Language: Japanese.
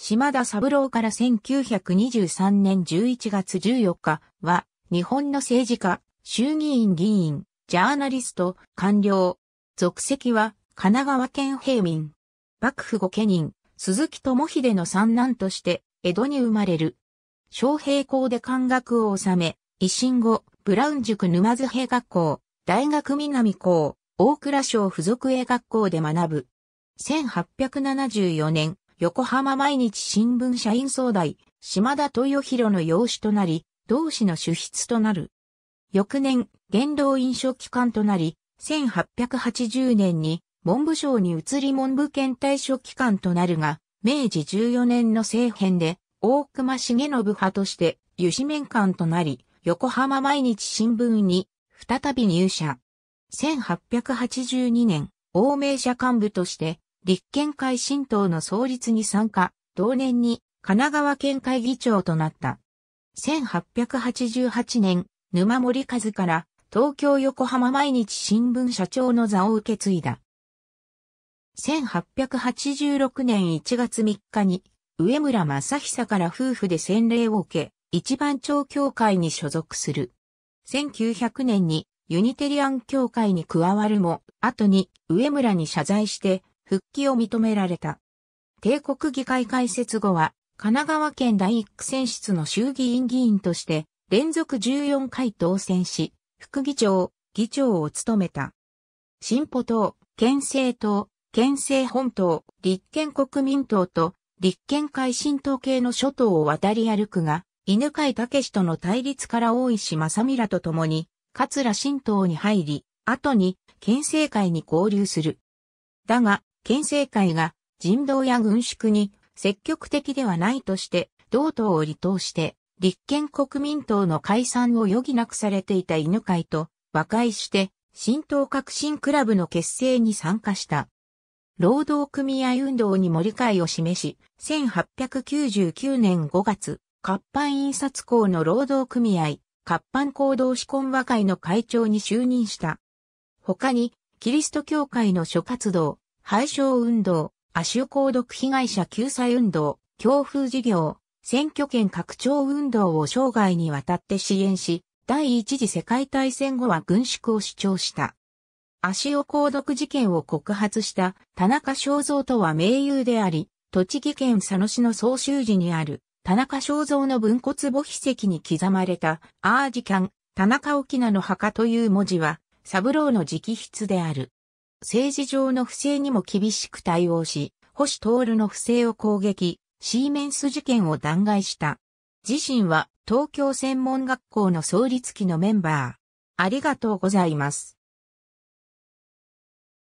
島田三郎から1923年11月14日は、日本の政治家、衆議院議員、ジャーナリスト、官僚。属籍は、神奈川県平民。幕府御家人、鈴木智秀の三男として、江戸に生まれる。昌平校で漢学を収め、維新後、ブラウン塾沼津平学校、大学南校、大倉省附属英学校で学ぶ。1874年、横浜毎日新聞社員総代、島田豊弘の養子となり、同氏の主筆となる。翌年、元老院書機関となり、1880年に文部省に移り文部検体書機関となるが、明治14年の政変で、大隈重信派として、油脂面官となり、横浜毎日新聞に、再び入社。1882年、欧米社幹部として、立憲会新党の創立に参加、同年に神奈川県会議長となった。1888年、沼森和から東京横浜毎日新聞社長の座を受け継いだ。1886年1月3日に、上村正久から夫婦で洗礼を受け、一番町協会に所属する。1900年にユニテリアン協会に加わるも、後に上村に謝罪して復帰を認められた。帝国議会開設後は、神奈川県第一区選出の衆議院議員として、連続14回当選し、副議長、議長を務めた。進歩党、県政党、県政本党、立憲国民党と、立憲会新党系の諸党を渡り歩くが、犬飼武との対立から大石正美らと共に、桂新党に入り、後に、県政会に合流する。だが、県政会が人道や軍縮に積極的ではないとして、同党を離党して、立憲国民党の解散を余儀なくされていた犬会と和解して、新党革新クラブの結成に参加した。労働組合運動にも理解を示し、1899年5月、活版印刷工の労働組合、活版行動志懇和会の会長に就任した。他に、キリスト教会の諸活動、廃消運動、亜種鉱毒被害者救済運動、強風事業、選挙権拡張運動を生涯にわたって支援し、第一次世界大戦後は軍縮を主張した。足尾鉱毒事件を告発した田中正造とは盟友であり、栃木県佐野市の総集寺にある田中正造の文骨墓筆跡に刻まれたアージキャン、田中沖縄の墓という文字は、三郎の直筆である。政治上の不正にも厳しく対応し、星徹の不正を攻撃、シーメンス事件を弾劾した。自身は東京専門学校の創立期のメンバー。ありがとうございます。